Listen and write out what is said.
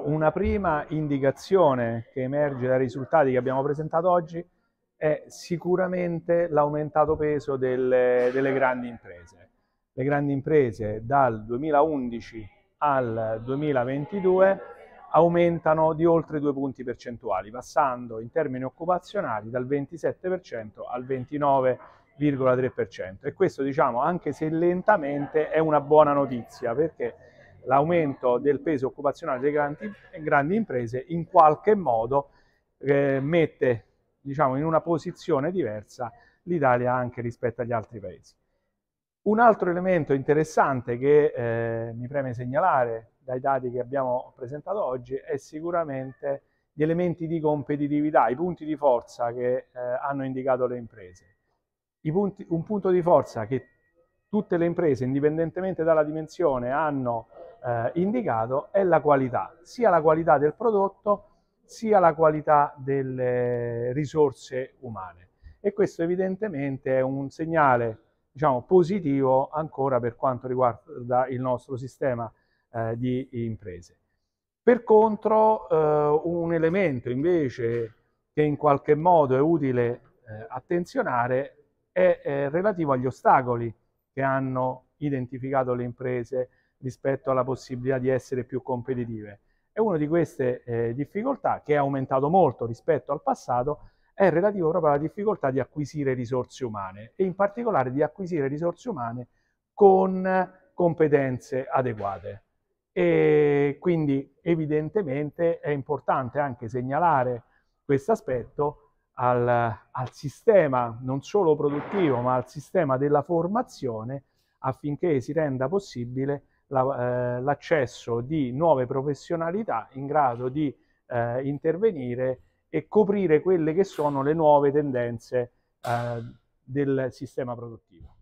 Una prima indicazione che emerge dai risultati che abbiamo presentato oggi è sicuramente l'aumentato peso delle, delle, grandi imprese. Le grandi imprese dal 2011 al 2022 aumentano di oltre due punti percentuali, passando in termini occupazionali dal 27% al 29,3%. E questo, diciamo, anche se lentamente, è una buona notizia perché l'aumento del peso occupazionale delle grandi, grandi imprese in qualche modo eh, mette diciamo, in una posizione diversa l'Italia anche rispetto agli altri paesi. Un altro elemento interessante che eh, mi preme segnalare dai dati che abbiamo presentato oggi è sicuramente gli elementi di competitività, i punti di forza che eh, hanno indicato le imprese. Punti, un punto di forza che tutte le imprese, indipendentemente dalla dimensione, hanno eh, indicato è la qualità, sia la qualità del prodotto sia la qualità delle risorse umane e questo evidentemente è un segnale diciamo, positivo ancora per quanto riguarda il nostro sistema eh, di imprese. Per contro eh, un elemento invece che in qualche modo è utile eh, attenzionare è, è eh, relativo agli ostacoli che hanno identificato le imprese, rispetto alla possibilità di essere più competitive. E una di queste eh, difficoltà, che è aumentato molto rispetto al passato, è relativa proprio alla difficoltà di acquisire risorse umane e in particolare di acquisire risorse umane con competenze adeguate. E quindi evidentemente è importante anche segnalare questo aspetto al, al sistema non solo produttivo ma al sistema della formazione affinché si renda possibile eh, l'accesso di nuove professionalità in grado di eh, intervenire e coprire quelle che sono le nuove tendenze eh, del sistema produttivo.